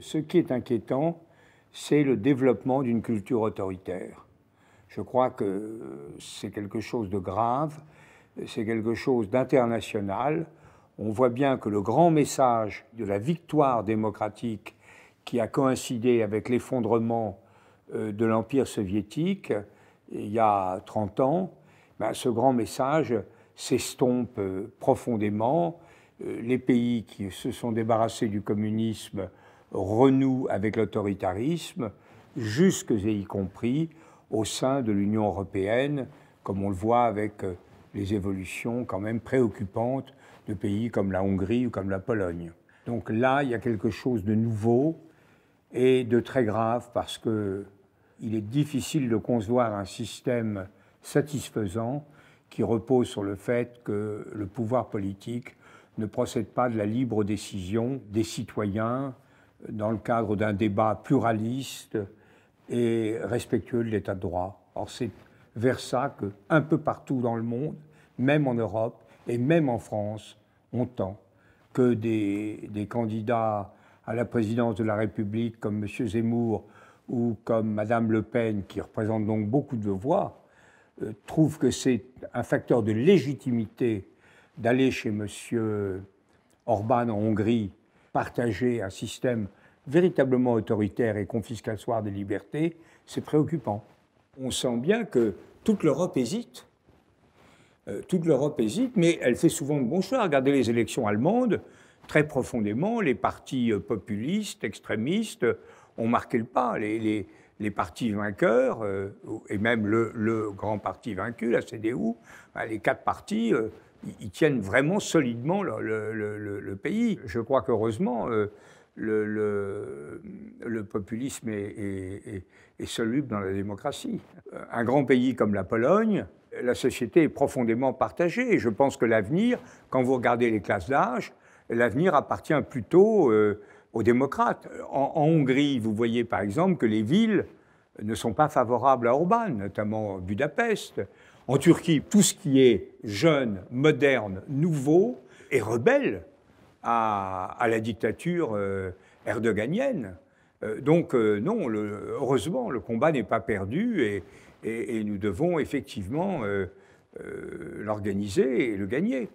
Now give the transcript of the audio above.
Ce qui est inquiétant, c'est le développement d'une culture autoritaire. Je crois que c'est quelque chose de grave, c'est quelque chose d'international. On voit bien que le grand message de la victoire démocratique qui a coïncidé avec l'effondrement euh, de l'Empire soviétique euh, il y a 30 ans, ben, ce grand message s'estompe euh, profondément. Les pays qui se sont débarrassés du communisme renoue avec l'autoritarisme, jusque et y compris au sein de l'Union européenne, comme on le voit avec euh, les évolutions quand même préoccupantes de pays comme la Hongrie ou comme la Pologne. Donc là, il y a quelque chose de nouveau et de très grave parce que il est difficile de concevoir un système satisfaisant qui repose sur le fait que le pouvoir politique ne procède pas de la libre décision des citoyens dans le cadre d'un débat pluraliste et respectueux de l'état de droit. Or, c'est vers ça que, un peu partout dans le monde, même en Europe et même en France, on tend que des, candidats à la présidence de la République comme M. Zemmour ou comme Mme Le Pen, qui représentent donc beaucoup de voix, euh, trouvent que c'est un facteur de légitimité d'aller chez M. Orban en Hongrie partager un système véritablement autoritaire et confiscatoire des libertés, c'est préoccupant. On sent bien que toute l'Europe hésite. Euh, toute l'Europe hésite, mais elle fait souvent de bons choix. Regardez les élections allemandes, très profondément, les partis euh, populistes, extrémistes ont marqué le pas. les, les partis vainqueurs, euh, et même le, grand parti vaincu, la CDU, bah, les quatre partis, euh, ils tiennent vraiment solidement le, pays. Je crois qu'heureusement, euh, le, populisme est, soluble dans la démocratie. Un grand pays comme la Pologne, la société est profondément partagée. je pense que l'avenir, quand vous regardez les classes d'âge, l'avenir appartient plutôt aux démocrates. En, Hongrie, vous voyez par exemple que les villes ne sont pas favorables à Orban, notamment Budapest. En Turquie, tout ce qui est jeune, moderne, nouveau est rebelle à, la dictature euh, erdoganienne. Euh, donc euh, non, heureusement, le combat n'est pas perdu et, nous devons effectivement l'organiser et le gagner.